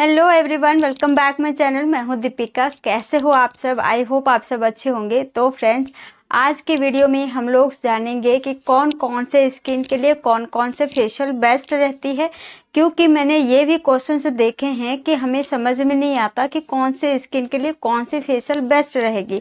Hello everyone welcome back my channel मैं हूँ दीपिका कैसे हो आप सब आई होप आप सब अच्छे होंगे तो फ्रेंड्स आज के वीडियो में हम लोग जानेंगे कि कौन कौन से स्किन के लिए कौन कौन से फेशियल बेस्ट रहती है क्योंकि मैंने ये भी क्वेश्चन से देखे हैं कि हमें समझ में नहीं आता कि कौन से स्किन के लिए कौन सी फेशियल बेस्ट रहेगी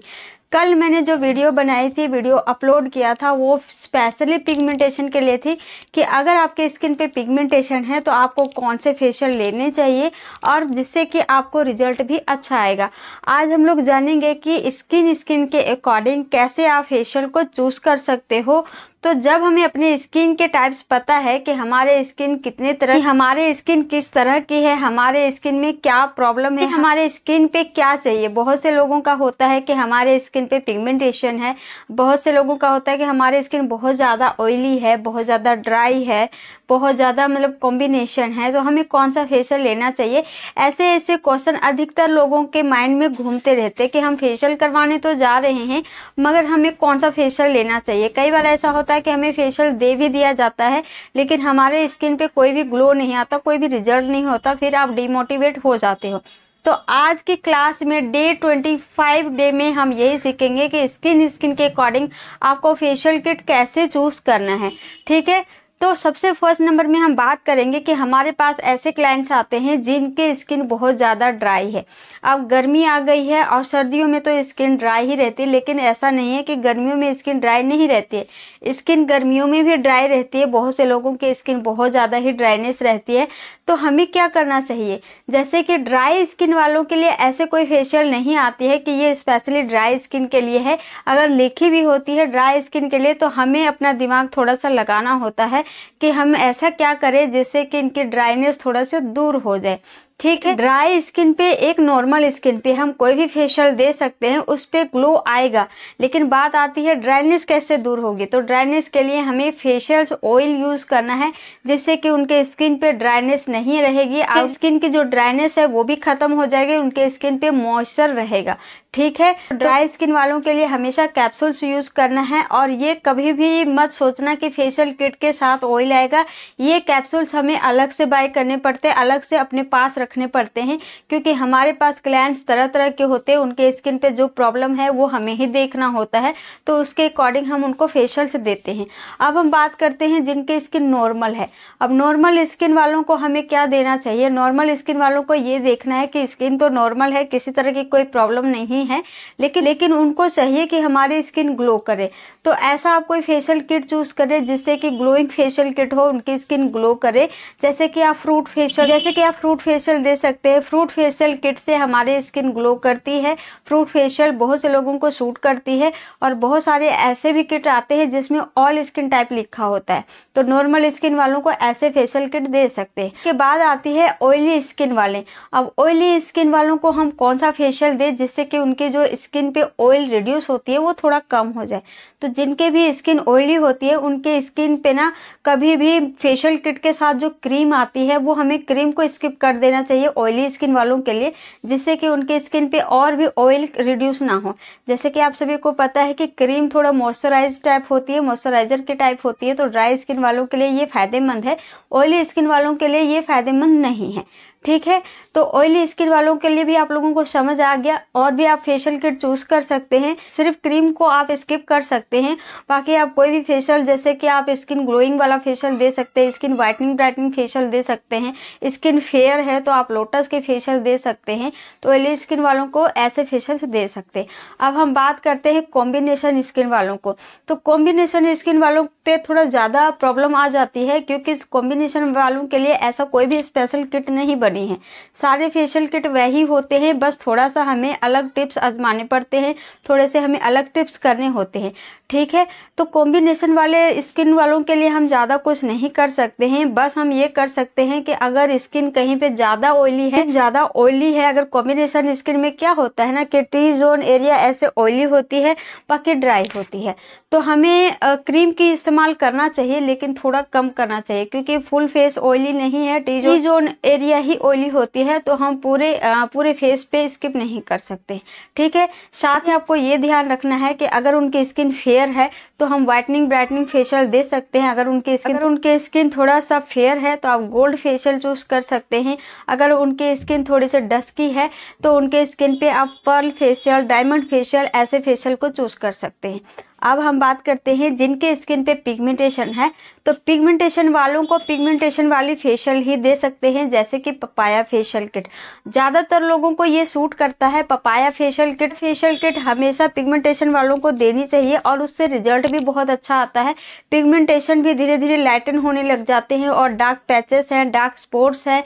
कल मैंने जो वीडियो बनाई थी वीडियो अपलोड किया था वो स्पेशली पिगमेंटेशन के लिए थी कि अगर आपके स्किन पे पिगमेंटेशन है तो आपको कौन से फेशियल लेने चाहिए और जिससे कि आपको रिजल्ट भी अच्छा आएगा आज हम लोग जानेंगे कि स्किन स्किन के अकॉर्डिंग कैसे आप फेशियल को चूज़ कर सकते हो तो जब हमें अपने स्किन के टाइप्स पता है कि हमारे स्किन कितने तरह हमारे स्किन किस तरह की है हमारे स्किन में क्या प्रॉब्लम है हाँ। हमारे स्किन पे क्या चाहिए बहुत से लोगों का होता है कि हमारे स्किन पे पिगमेंटेशन है बहुत से लोगों का होता है कि हमारे स्किन बहुत ज़्यादा ऑयली है बहुत ज़्यादा ड्राई है बहुत ज़्यादा मतलब कॉम्बिनेशन है तो हमें कौन सा फेशियल लेना चाहिए ऐसे ऐसे क्वेश्चन अधिकतर लोगों के माइंड में घूमते रहते हैं कि हम फेशियल करवाने तो जा रहे हैं मगर हमें कौन सा फेशियल लेना चाहिए कई बार ऐसा होता है है कि हमें फेशियल दे भी दिया जाता है लेकिन हमारे स्किन पे कोई भी ग्लो नहीं आता कोई भी रिजल्ट नहीं होता फिर आप डिमोटिवेट हो जाते हो तो आज की क्लास में डे 25 डे में हम यही सीखेंगे कि स्किन स्किन के अकॉर्डिंग आपको फेशियल किट कैसे चूज़ करना है ठीक है तो सबसे फर्स्ट नंबर में हम बात करेंगे कि हमारे पास ऐसे क्लाइंट्स आते हैं जिनके स्किन बहुत ज़्यादा ड्राई है अब गर्मी आ गई है और सर्दियों में तो स्किन ड्राई ही रहती है लेकिन ऐसा नहीं है कि गर्मियों में स्किन ड्राई नहीं रहती है स्किन गर्मियों में भी ड्राई रहती है बहुत से लोगों की स्किन बहुत ज़्यादा ही ड्राइनेस रहती है तो हमें क्या करना चाहिए जैसे कि ड्राई स्किन वालों के लिए ऐसे कोई फेशियल नहीं आती है कि ये स्पेशली ड्राई स्किन के लिए है अगर लिखी भी होती है ड्राई स्किन के लिए तो हमें अपना दिमाग थोड़ा सा लगाना होता है कि हम ऐसा क्या करें जिससे कि इनकी ड्राइनेस थोड़ा सा दूर हो जाए ठीक है ड्राई स्किन पे एक नॉर्मल स्किन पे हम कोई भी फेशियल दे सकते हैं उस पर ग्लो आएगा लेकिन बात आती है ड्राइनेस कैसे दूर होगी तो ड्राइनेस के लिए हमें फेशियल्स ऑयल यूज़ करना है जिससे कि उनके स्किन पे ड्राइनेस नहीं रहेगी और स्किन की जो ड्राइनेस है वो भी खत्म हो जाएगी उनके स्किन पे मॉइस्चर रहेगा ठीक है ड्राई तो- स्किन वालों के लिए हमेशा कैप्सूल्स यूज़ करना है और ये कभी भी मत सोचना कि फेशियल किट के साथ ऑयल आएगा ये कैप्सूल्स हमें अलग से बाय करने पड़ते हैं अलग से अपने पास रखने पड़ते हैं क्योंकि हमारे पास क्लाइंट्स तरह तरह के होते हैं उनके स्किन पे जो प्रॉब्लम है वो हमें ही देखना होता है तो उसके अकॉर्डिंग हम उनको फेशियल्स देते हैं अब हम बात करते हैं जिनके स्किन नॉर्मल है अब नॉर्मल स्किन वालों को हमें क्या देना चाहिए नॉर्मल स्किन वालों को ये देखना है कि स्किन तो नॉर्मल है किसी तरह की कोई प्रॉब्लम नहीं है लेकिन लेकिन उनको चाहिए कि हमारी स्किन ग्लो करे तो ऐसा आप कोई फेशियल किट चूज़ करें जिससे कि ग्लोइंग फेशियल किट हो उनकी स्किन ग्लो करे जैसे कि आप फ्रूट फेशियल जैसे कि आप फ्रूट फेशियल दे सकते हैं फ्रूट फेशियल किट से हमारी स्किन ग्लो करती है फ्रूट फेशियल बहुत से लोगों को सूट करती है और बहुत सारे ऐसे भी किट आते हैं जिसमें ऑल स्किन टाइप लिखा होता है तो नॉर्मल स्किन वालों को ऐसे फेशियल किट दे सकते हैं इसके बाद आती है ऑयली स्किन वाले अब ऑयली स्किन वालों को हम कौन सा फेशियल दे जिससे कि उनकी उनके जो स्किन पे ऑयल रिड्यूस होती है वो थोड़ा कम हो जाए तो जिनके भी स्किन ऑयली होती है उनके स्किन पे ना कभी भी फेशियल किट के साथ जो क्रीम आती है वो हमें क्रीम को स्किप कर देना चाहिए ऑयली स्किन वालों के लिए जिससे कि उनके स्किन पे और भी ऑयल रिड्यूस ना हो जैसे कि आप सभी को पता है कि क्रीम थोड़ा मॉइस्चराइज टाइप होती है मॉइस्चराइजर के टाइप होती है तो ड्राई स्किन वालों के लिए ये फायदेमंद है ऑयली स्किन वालों के लिए ये फायदेमंद नहीं है ठीक है तो ऑयली स्किन वालों के लिए भी आप लोगों को समझ आ गया और भी आप फेशियल किट चूज कर सकते हैं सिर्फ क्रीम को आप स्किप कर सकते हैं बाकी आप कोई भी फेशियल जैसे कि आप स्किन ग्लोइंग वाला फेशियल दे सकते हैं स्किन वाइटनिंग ब्राइटनिंग फेशियल दे सकते हैं स्किन फेयर है तो आप लोटस के फेशियल दे सकते हैं तो ऑयली स्किन वालों को ऐसे फेशियल दे सकते हैं अब हम बात करते हैं कॉम्बिनेशन स्किन वालों को तो कॉम्बिनेशन स्किन वालों पे थोड़ा ज़्यादा प्रॉब्लम आ जाती है क्योंकि कॉम्बिनेशन वालों के लिए ऐसा कोई भी स्पेशल किट नहीं बनी करनी है सारे फेशियल किट वही होते हैं बस थोड़ा सा हमें अलग टिप्स आजमाने पड़ते हैं थोड़े से हमें अलग टिप्स करने होते हैं ठीक है तो कॉम्बिनेशन वाले स्किन वालों के लिए हम ज़्यादा कुछ नहीं कर सकते हैं बस हम ये कर सकते हैं कि अगर स्किन कहीं पे ज़्यादा ऑयली है ज़्यादा ऑयली है अगर कॉम्बिनेशन स्किन में क्या होता है ना कि टी जोन एरिया ऐसे ऑयली होती है बाकी ड्राई होती है तो हमें क्रीम की इस्तेमाल करना चाहिए लेकिन थोड़ा कम करना चाहिए क्योंकि फुल फेस ऑयली नहीं है टी जोन एरिया ही बॉडी ऑयली होती है तो हम पूरे आ, पूरे फेस पे स्किप नहीं कर सकते ठीक है साथ ही आपको ये ध्यान रखना है कि अगर उनकी स्किन फेयर है तो हम वाइटनिंग ब्राइटनिंग फेशियल दे सकते हैं अगर उनके स्किन उनके स्किन थोड़ा सा फेयर है तो आप गोल्ड फेशियल चूज कर सकते हैं अगर उनकी स्किन थोड़ी सी डस्की है तो उनके स्किन पे आप पर्ल फेशियल डायमंड फेशियल ऐसे फेशियल को चूज कर सकते हैं अब हम बात करते हैं जिनके स्किन पे पिगमेंटेशन है तो पिगमेंटेशन वालों को पिगमेंटेशन वाली फेशियल ही दे सकते हैं जैसे कि पपाया फेशियल किट ज़्यादातर लोगों को ये सूट करता है papaya facial kit facial kit हमेशा पिगमेंटेशन वालों को देनी चाहिए और उससे रिजल्ट भी बहुत अच्छा आता है पिगमेंटेशन भी धीरे धीरे लाइटन होने लग जाते हैं और डार्क पैचेस हैं डार्क स्पॉट्स हैं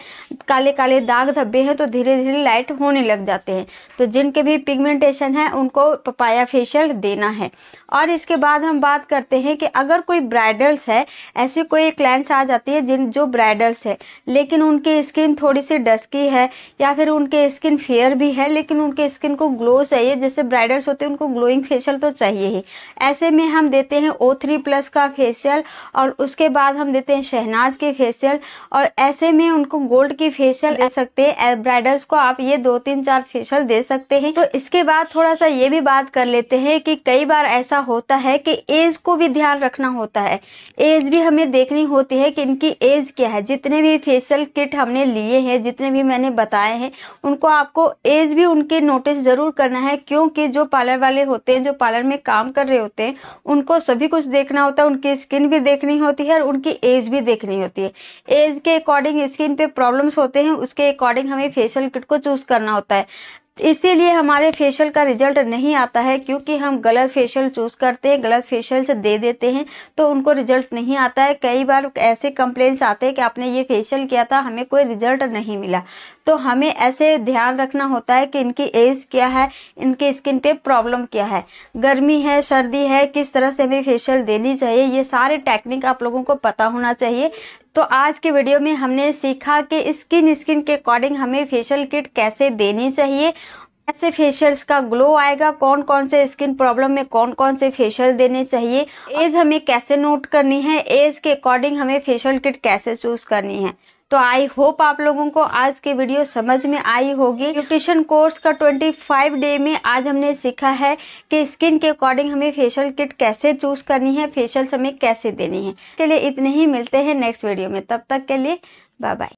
काले काले दाग धब्बे हैं तो धीरे धीरे लाइट होने लग जाते हैं तो जिनके भी पिगमेंटेशन है उनको पपाया फेशियल देना है और और इसके बाद हम बात करते हैं कि अगर कोई ब्राइडल्स है ऐसे कोई क्लाइंट्स आ जाती है जिन जो ब्राइडल्स है लेकिन उनकी स्किन थोड़ी सी डस्की है या फिर उनके स्किन फेयर भी है लेकिन उनके स्किन को ग्लो चाहिए जैसे ब्राइडल्स होते हैं उनको ग्लोइंग फेशियल तो चाहिए ही ऐसे में हम देते हैं ओ थ्री प्लस का फेशियल और उसके बाद हम देते हैं शहनाज के फेशियल और ऐसे में उनको गोल्ड की फेशियल दे सकते हैं ब्राइडल्स को आप ये दो तीन चार फेशियल दे सकते हैं तो इसके बाद थोड़ा सा ये भी बात कर लेते हैं कि कई बार ऐसा होता है कि एज को भी ध्यान रखना होता है एज भी हमें देखनी होती है कि इनकी एज क्या है जितने भी फेशियल किट हमने लिए हैं जितने भी मैंने बताए हैं उनको आपको एज भी उनके नोटिस ज़रूर करना है क्योंकि जो पार्लर वाले होते हैं जो पार्लर में काम कर रहे होते हैं उनको सभी कुछ देखना होता है उनकी स्किन भी देखनी होती है और उनकी एज भी देखनी होती है एज के अकॉर्डिंग स्किन पे प्रॉब्लम्स होते हैं उसके अकॉर्डिंग हमें फेशियल किट को चूज़ करना होता है इसीलिए हमारे फेशियल का रिजल्ट नहीं आता है क्योंकि हम गलत फेशियल चूज़ करते हैं गलत फेशियल से दे देते हैं तो उनको रिजल्ट नहीं आता है कई बार ऐसे कंप्लेंट्स आते हैं कि आपने ये फेशियल किया था हमें कोई रिजल्ट नहीं मिला तो हमें ऐसे ध्यान रखना होता है कि इनकी एज क्या है इनके स्किन पे प्रॉब्लम क्या है गर्मी है सर्दी है किस तरह से हमें फेशियल देनी चाहिए ये सारे टेक्निक आप लोगों को पता होना चाहिए तो आज के वीडियो में हमने सीखा कि स्किन स्किन के अकॉर्डिंग हमें फेशियल किट कैसे देनी चाहिए कैसे फेशियल्स का ग्लो आएगा कौन कौन से स्किन प्रॉब्लम में कौन कौन से फेशियल देने चाहिए एज हमें कैसे नोट करनी है एज के अकॉर्डिंग हमें फेशियल किट कैसे चूज करनी है तो आई होप आप लोगों को आज के वीडियो समझ में आई होगी न्यूट्रिशन कोर्स का 25 डे में आज हमने सीखा है कि स्किन के अकॉर्डिंग हमें फेशियल किट कैसे चूज करनी है फेशियल हमें कैसे देनी है इसके लिए इतने ही मिलते हैं नेक्स्ट वीडियो में तब तक के लिए बाय बाय